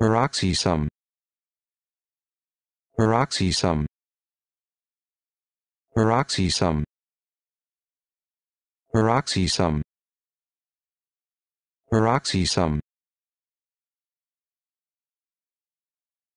Peroxisome. Peroxisome. Peroxisome. Peroxisome. Peroxisome.